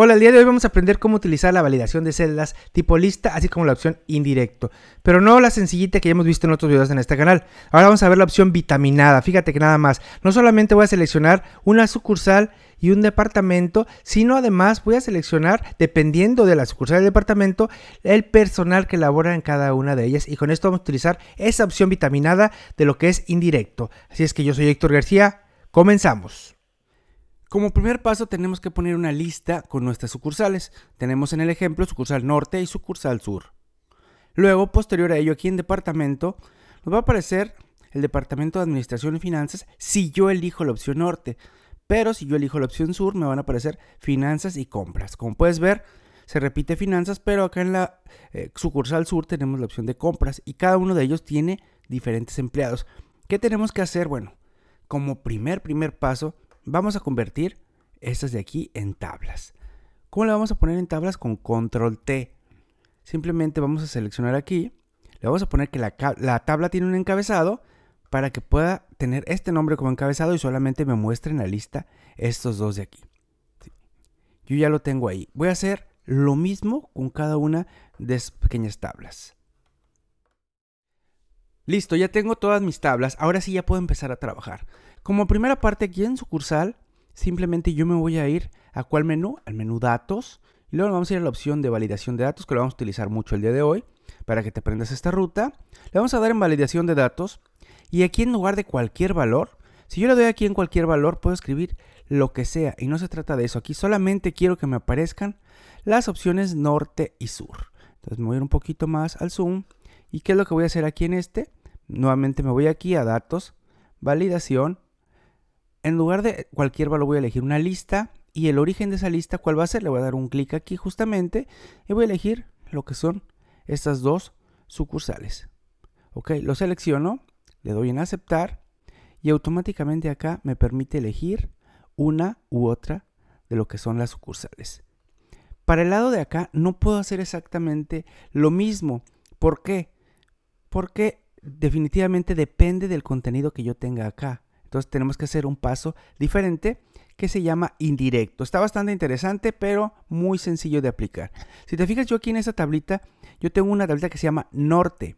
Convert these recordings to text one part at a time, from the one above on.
Hola, el día de hoy vamos a aprender cómo utilizar la validación de celdas tipo lista, así como la opción indirecto. Pero no la sencillita que ya hemos visto en otros videos en este canal. Ahora vamos a ver la opción vitaminada. Fíjate que nada más, no solamente voy a seleccionar una sucursal y un departamento, sino además voy a seleccionar, dependiendo de la sucursal y departamento, el personal que labora en cada una de ellas. Y con esto vamos a utilizar esa opción vitaminada de lo que es indirecto. Así es que yo soy Héctor García, comenzamos. Como primer paso tenemos que poner una lista con nuestras sucursales. Tenemos en el ejemplo sucursal norte y sucursal sur. Luego, posterior a ello, aquí en departamento, nos va a aparecer el departamento de administración y finanzas si yo elijo la opción norte. Pero si yo elijo la opción sur, me van a aparecer finanzas y compras. Como puedes ver, se repite finanzas, pero acá en la eh, sucursal sur tenemos la opción de compras y cada uno de ellos tiene diferentes empleados. ¿Qué tenemos que hacer? Bueno, como primer, primer paso, vamos a convertir estas de aquí en tablas. ¿Cómo le vamos a poner en tablas? Con control T. Simplemente vamos a seleccionar aquí. Le vamos a poner que la, tabla tiene un encabezado para que pueda tener este nombre como encabezado y solamente me muestre en la lista estos dos de aquí. Yo ya lo tengo ahí. Voy a hacer lo mismo con cada una de esas pequeñas tablas. Listo, ya tengo todas mis tablas. Ahora sí ya puedo empezar a trabajar. Como primera parte aquí en sucursal, simplemente yo me voy a ir a cuál menú, al menú datos, y luego vamos a ir a la opción de validación de datos, que lo vamos a utilizar mucho el día de hoy, para que te aprendas esta ruta. Le vamos a dar en validación de datos, y aquí en lugar de cualquier valor, si yo le doy aquí en cualquier valor, puedo escribir lo que sea, y no se trata de eso, aquí solamente quiero que me aparezcan las opciones norte y sur. Entonces me voy a ir un poquito más al zoom, ¿y qué es lo que voy a hacer aquí en este? Nuevamente me voy aquí a datos, validación, en lugar de cualquier valor voy a elegir una lista y el origen de esa lista, ¿cuál va a ser? Le voy a dar un clic aquí justamente y voy a elegir lo que son estas dos sucursales. Ok, lo selecciono, le doy en aceptar y automáticamente acá me permite elegir una u otra de lo que son las sucursales. Para el lado de acá no puedo hacer exactamente lo mismo. ¿Por qué? Porque definitivamente depende del contenido que yo tenga acá. Entonces tenemos que hacer un paso diferente que se llama indirecto. Está bastante interesante, pero muy sencillo de aplicar. Si te fijas yo aquí en esta tablita, yo tengo una tablita que se llama norte.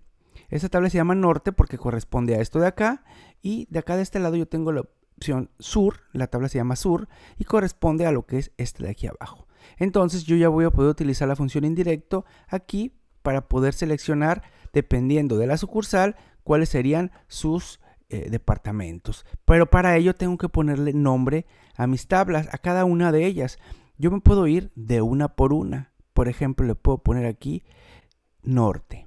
Esta tabla se llama norte porque corresponde a esto de acá. Y de acá de este lado yo tengo la opción sur, la tabla se llama sur, y corresponde a lo que es este de aquí abajo. Entonces yo ya voy a poder utilizar la función indirecto aquí para poder seleccionar, dependiendo de la sucursal, cuáles serían sus eh, departamentos. Pero para ello tengo que ponerle nombre a mis tablas, a cada una de ellas. Yo me puedo ir de una por una. Por ejemplo, le puedo poner aquí norte.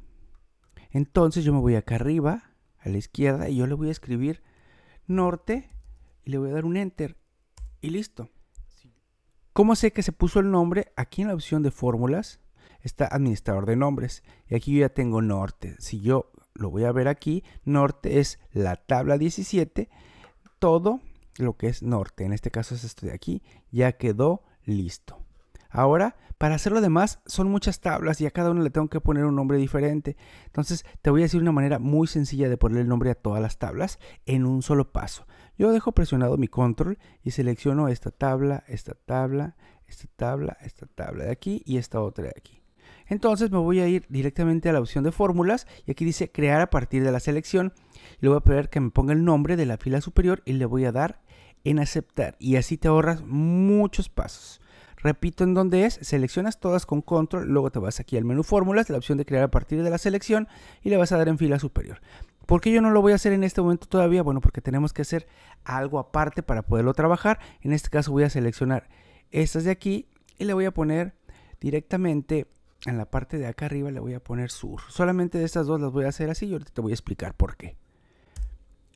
Entonces yo me voy acá arriba, a la izquierda, y yo le voy a escribir norte y le voy a dar un enter. Y listo. ¿Cómo sé que se puso el nombre? Aquí en la opción de fórmulas está administrador de nombres. Y aquí yo ya tengo norte. Si yo lo voy a ver aquí, norte es la tabla 17, todo lo que es norte, en este caso es esto de aquí, ya quedó listo. Ahora, para hacer lo demás, son muchas tablas y a cada una le tengo que poner un nombre diferente. Entonces, te voy a decir una manera muy sencilla de poner el nombre a todas las tablas en un solo paso. Yo dejo presionado mi control y selecciono esta tabla, esta tabla, esta tabla, esta tabla de aquí y esta otra de aquí. Entonces me voy a ir directamente a la opción de fórmulas y aquí dice crear a partir de la selección. Le voy a pedir que me ponga el nombre de la fila superior y le voy a dar en aceptar y así te ahorras muchos pasos. Repito en dónde es, seleccionas todas con control, luego te vas aquí al menú fórmulas, la opción de crear a partir de la selección y le vas a dar en fila superior. ¿Por qué yo no lo voy a hacer en este momento todavía? Bueno, porque tenemos que hacer algo aparte para poderlo trabajar. En este caso voy a seleccionar estas de aquí y le voy a poner directamente en la parte de acá arriba le voy a poner sur. Solamente de estas dos las voy a hacer así y ahorita te voy a explicar por qué.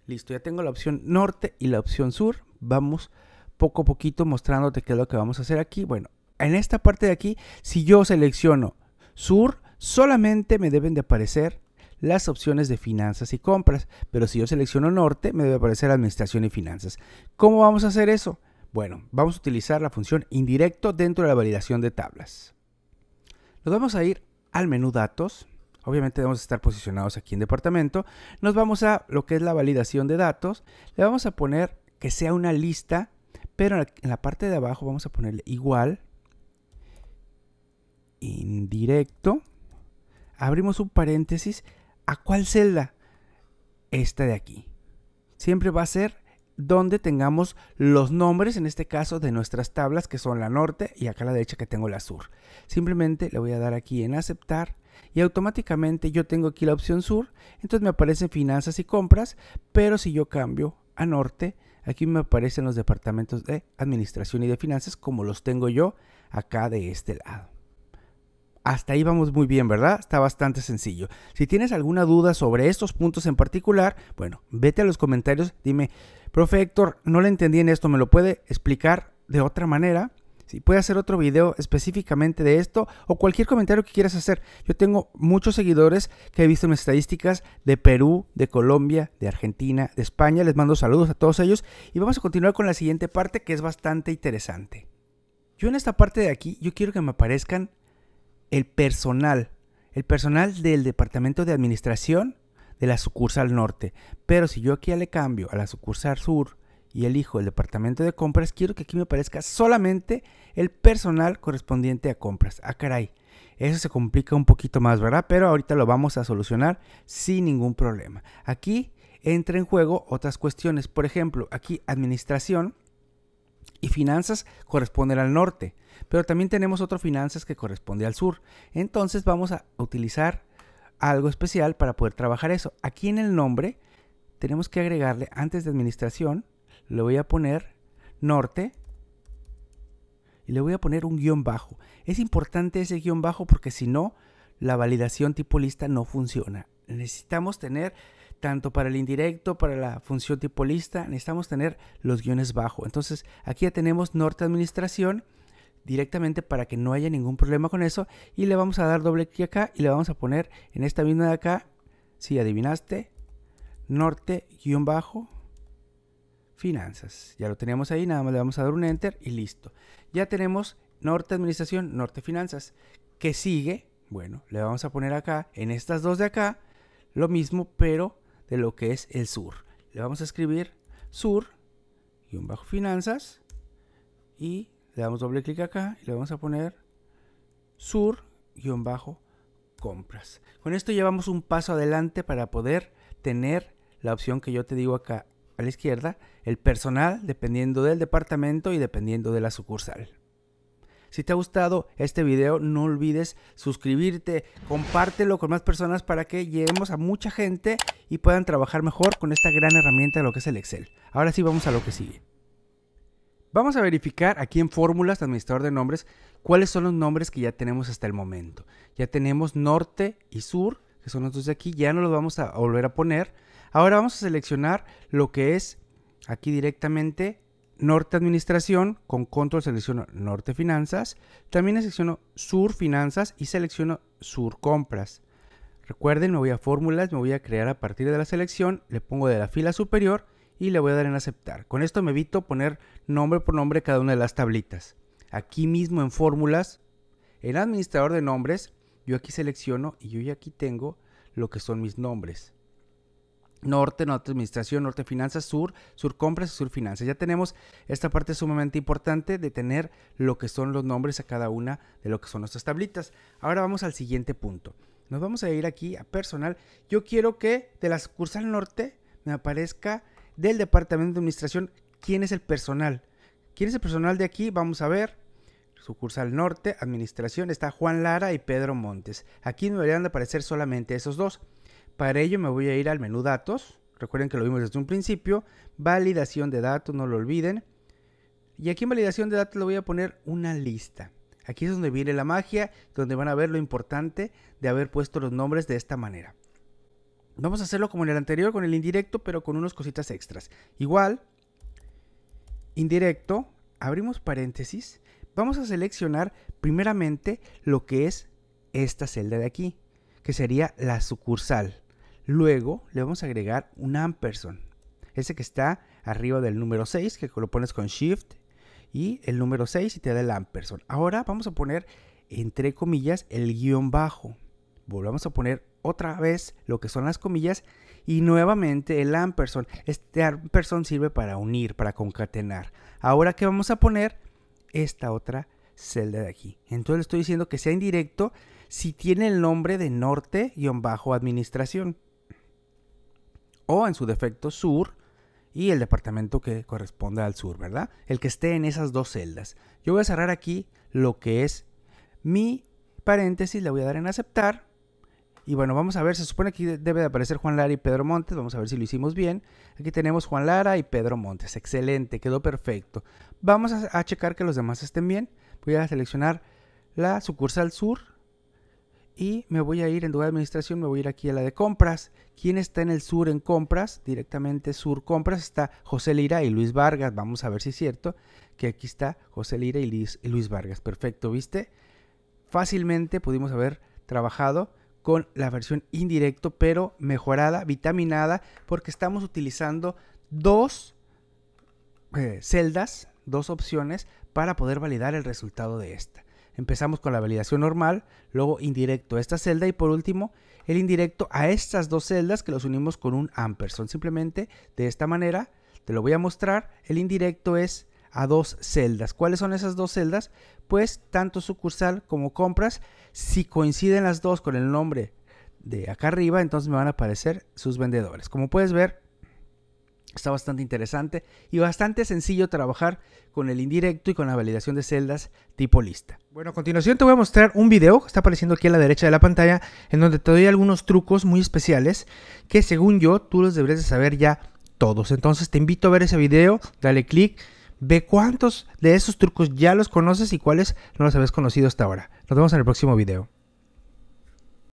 Listo, ya tengo la opción norte y la opción sur. Vamos poco a poquito mostrándote qué es lo que vamos a hacer aquí. Bueno, en esta parte de aquí, si yo selecciono sur, solamente me deben de aparecer las opciones de finanzas y compras. Pero si yo selecciono norte, me debe aparecer administración y finanzas. ¿Cómo vamos a hacer eso? Bueno, vamos a utilizar la función indirecto dentro de la validación de tablas. Nos vamos a ir al menú datos. Obviamente debemos estar posicionados aquí en departamento. Nos vamos a lo que es la validación de datos. Le vamos a poner que sea una lista, pero en la parte de abajo vamos a ponerle igual, indirecto. Abrimos un paréntesis. ¿A cuál celda? Esta de aquí. Siempre va a ser donde tengamos los nombres, en este caso de nuestras tablas que son la norte y acá a la derecha que tengo la sur. Simplemente le voy a dar aquí en aceptar y automáticamente yo tengo aquí la opción sur, entonces me aparecen finanzas y compras, pero si yo cambio a norte, aquí me aparecen los departamentos de administración y de finanzas como los tengo yo acá de este lado. Hasta ahí vamos muy bien, ¿verdad? Está bastante sencillo. Si tienes alguna duda sobre estos puntos en particular, bueno, vete a los comentarios, dime, Profe Héctor, no le entendí en esto, ¿me lo puede explicar de otra manera? Si puede hacer otro video específicamente de esto o cualquier comentario que quieras hacer. Yo tengo muchos seguidores que he visto mis estadísticas de Perú, de Colombia, de Argentina, de España. Les mando saludos a todos ellos y vamos a continuar con la siguiente parte que es bastante interesante. Yo en esta parte de aquí, yo quiero que me aparezcan el personal, el personal del departamento de administración de la sucursal norte. Pero si yo aquí le cambio a la sucursal sur y elijo el departamento de compras, quiero que aquí me aparezca solamente el personal correspondiente a compras. Ah, caray. Eso se complica un poquito más, ¿verdad? Pero ahorita lo vamos a solucionar sin ningún problema. Aquí entra en juego otras cuestiones. Por ejemplo, aquí administración y finanzas corresponden al norte, pero también tenemos otro finanzas que corresponde al sur. Entonces vamos a utilizar algo especial para poder trabajar eso. Aquí en el nombre tenemos que agregarle antes de administración, le voy a poner norte y le voy a poner un guión bajo. Es importante ese guión bajo porque si no, la validación tipo lista no funciona. Necesitamos tener tanto para el indirecto, para la función tipo lista, necesitamos tener los guiones bajo. Entonces, aquí ya tenemos norte administración directamente para que no haya ningún problema con eso. Y le vamos a dar doble clic acá y le vamos a poner en esta misma de acá, si adivinaste, norte-bajo finanzas. Ya lo teníamos ahí, nada más le vamos a dar un enter y listo. Ya tenemos norte administración, norte finanzas. que sigue? Bueno, le vamos a poner acá, en estas dos de acá, lo mismo, pero de lo que es el sur. Le vamos a escribir sur, y bajo finanzas, y le damos doble clic acá y le vamos a poner sur-compras. bajo Con esto llevamos un paso adelante para poder tener la opción que yo te digo acá a la izquierda, el personal dependiendo del departamento y dependiendo de la sucursal. Si te ha gustado este video, no olvides suscribirte, compártelo con más personas para que lleguemos a mucha gente y puedan trabajar mejor con esta gran herramienta de lo que es el Excel. Ahora sí, vamos a lo que sigue. Vamos a verificar aquí en fórmulas, administrador de nombres, cuáles son los nombres que ya tenemos hasta el momento. Ya tenemos norte y sur, que son los dos de aquí, ya no los vamos a volver a poner. Ahora vamos a seleccionar lo que es aquí directamente norte administración, con control selecciono norte finanzas, también selecciono sur finanzas y selecciono sur compras. Recuerden, me voy a fórmulas, me voy a crear a partir de la selección, le pongo de la fila superior y le voy a dar en aceptar. Con esto me evito poner nombre por nombre cada una de las tablitas. Aquí mismo en fórmulas, el administrador de nombres, yo aquí selecciono y yo ya aquí tengo lo que son mis nombres. Norte, Norte Administración, Norte Finanzas, Sur, Sur Compras y Sur Finanzas. Ya tenemos esta parte sumamente importante de tener lo que son los nombres a cada una de lo que son nuestras tablitas. Ahora vamos al siguiente punto. Nos vamos a ir aquí a personal. Yo quiero que de la sucursal norte me aparezca del Departamento de Administración ¿Quién es el personal? ¿Quién es el personal de aquí? Vamos a ver. Sucursal Norte, Administración, está Juan Lara y Pedro Montes. Aquí me deberían de aparecer solamente esos dos. Para ello me voy a ir al menú Datos. Recuerden que lo vimos desde un principio. Validación de datos, no lo olviden. Y aquí en validación de datos le voy a poner una lista. Aquí es donde viene la magia, donde van a ver lo importante de haber puesto los nombres de esta manera. Vamos a hacerlo como en el anterior, con el indirecto, pero con unas cositas extras. Igual, indirecto, abrimos paréntesis, vamos a seleccionar primeramente lo que es esta celda de aquí, que sería la sucursal. Luego le vamos a agregar un ampersand, ese que está arriba del número 6, que lo pones con shift y el número 6 y te da el ampersand. Ahora vamos a poner entre comillas el guión bajo. Volvamos a poner otra vez lo que son las comillas y nuevamente el ampersand. Este ampersand sirve para unir, para concatenar. Ahora que vamos a poner esta otra celda de aquí. Entonces le estoy diciendo que sea indirecto si tiene el nombre de norte-administración. O en su defecto sur y el departamento que corresponde al sur, ¿verdad? El que esté en esas dos celdas. Yo voy a cerrar aquí lo que es mi paréntesis, le voy a dar en aceptar y bueno, vamos a ver, se supone que debe de aparecer Juan Lara y Pedro Montes, vamos a ver si lo hicimos bien. Aquí tenemos Juan Lara y Pedro Montes, excelente, quedó perfecto. Vamos a, checar que los demás estén bien. Voy a seleccionar la sucursal sur y me voy a ir en lugar de administración, me voy a ir aquí a la de compras. ¿Quién está en el sur en compras? Directamente sur compras está José Lira y Luis Vargas. Vamos a ver si es cierto que aquí está José Lira y Luis, y Luis Vargas. Perfecto, ¿viste? Fácilmente pudimos haber trabajado con la versión indirecto, pero mejorada, vitaminada, porque estamos utilizando dos eh, celdas, dos opciones para poder validar el resultado de esta. Empezamos con la validación normal, luego indirecto a esta celda y por último el indirecto a estas dos celdas que los unimos con un ampersand. Simplemente de esta manera, te lo voy a mostrar, el indirecto es a dos celdas. ¿Cuáles son esas dos celdas? pues tanto sucursal como compras, si coinciden las dos con el nombre de acá arriba, entonces me van a aparecer sus vendedores. Como puedes ver, está bastante interesante y bastante sencillo trabajar con el indirecto y con la validación de celdas tipo lista. Bueno, a continuación te voy a mostrar un video que está apareciendo aquí a la derecha de la pantalla en donde te doy algunos trucos muy especiales que según yo tú los deberías de saber ya todos. Entonces te invito a ver ese video, dale click. Ve cuántos de esos trucos ya los conoces y cuáles no los habías conocido hasta ahora. Nos vemos en el próximo video.